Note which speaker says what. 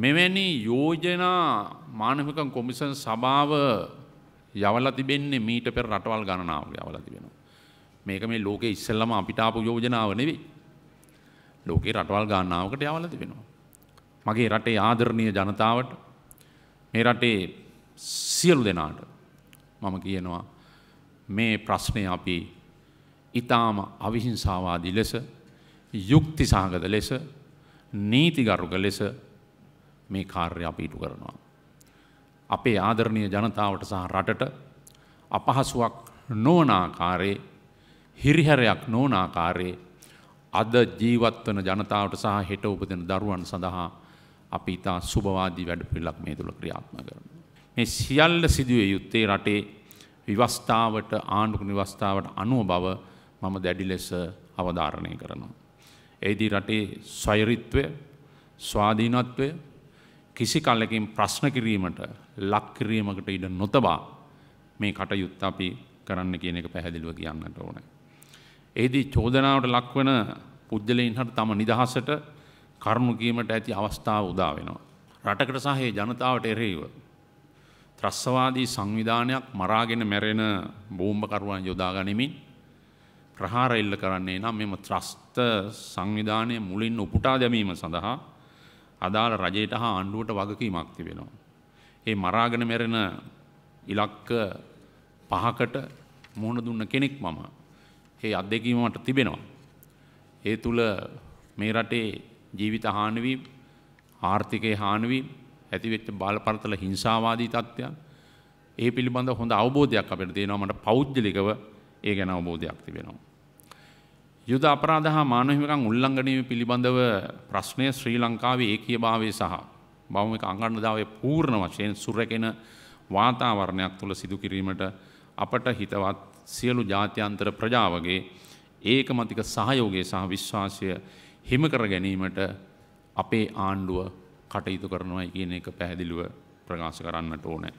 Speaker 1: මෙවැනි යෝජනා මානවිකන් කොමිසන් සභාව යවල තිබෙන්නේ මීට පෙර රටවල් ගණනාව යවල තිබෙනවා. මේක මේ ලෝකෙ ඉස්සෙල්ලම අපිට ආපු යෝජනාව නෙවෙයි. ලෝකේ රටවල් ගණනාවකට යවල තිබෙනවා. මගේ රටේ ආදරණීය ජනතාවට මේ රටේ සියලු දෙනාට මම කියනවා මේ ප්‍රශ්නය අපි ඊටාම අවිහිංසාවාදී ලෙස යුක්ති සහගත ලෙස නීතිගරුක ලෙස මේ කාර්ය අපි ඉටු කරනවා. අපේ ආදරණය ජනතාවට සහ රටට අපහසුවක් නෝනාකාරයේ හිරිහැරයක් නෝනාකාරයේ අද ජීවත්වන ජනතාවට සහ හෙට උපදෙන දරුවන් සඳහා අපි ඉතා සුභවාදී වැඩ පිල්ලක් මේ තුළ ක්‍රියාත්ම කරන. මේ සියල්ල සිදුවේ යුත්තේ රටේ විවස්ථාවට ආණ්ඩුක නිවස්ථාවට අනුව බව මම දැඩි ලෙස අවධාරණය කරනවා. ඒදී රටේ ස්වෛරිත්වය ස්වාධීනත්වය කිසි කල්ලකින් ප්‍රශ්න කිරීමට ලක්කිරීමකට ඉඩ නොතබා මේ කටයුත්ත අපි කරන්න කියන එක පැහැදිලිව කියන්නට ඕන. එහිදී චෝදනාවට ලක්වන පුද්ගලයින් හට තම නිදහසට කරුණු කීමට ඇති අවස්ථාව උදා වෙනවා. රටකට සහයේ ජනතාවට එරෙහිව. ත්‍රස්වාදී සංවිධානයක් මරාගෙන මැරෙන බෝම්භකරුවන් යොදා ගනිමින් ප්‍රහාර එල්ල කරන්නේ නම් මෙම ත්‍රස්ත සංවිධානය මුලින් උපුටා දැමීම සඳහා අදාළ රජයට හා ආණ්ඩුවට වගකීමක් තිබෙනවා. ඒ මරාගෙන මැරෙන ඉලක්ක පහකට මුහුණ දුන්න කෙනෙක් මම. ඒ අත්දැකීම මට තිබෙනවා. ඒ තුල මේ රටේ ජීවිත හානිවීම, ආර්ථිකයේ හානිවීම, ඇතිවෙච්ච බාලපරතල හිංසාවාදී තත්ත්වයන් ඒ පිළිබඳ හොඳ අවබෝධයක් අපිට තියෙනවා මට පෞද්ගලිකව ඒ ගැන අවබෝධයක් තිබෙනවා. යුද අපරාධ හා මානවහිමිකම් උල්ලංඝනය පිළිබඳව ප්‍රශ්නය ශ්‍රී ලංකාවේ ඒකීයභාවය සහ බෞමික අංගණ්ඩාවේ පූර්ණ වශයෙන් සුරැකෙන වාතාවරණයක් තුළ සිදු කිරීමට අපට හිතවත් සියලු ජාත්‍යන්තර ප්‍රජාවගේ ඒකමතික සහයෝගය සහ විශ්වාසය හිම කර ගැනීමට අපේ ආණ්ඩුව කටයුතු කරනවායි කියන එක පැහැදිලිව ප්‍රකාශ කරන්නට ඕනෑ.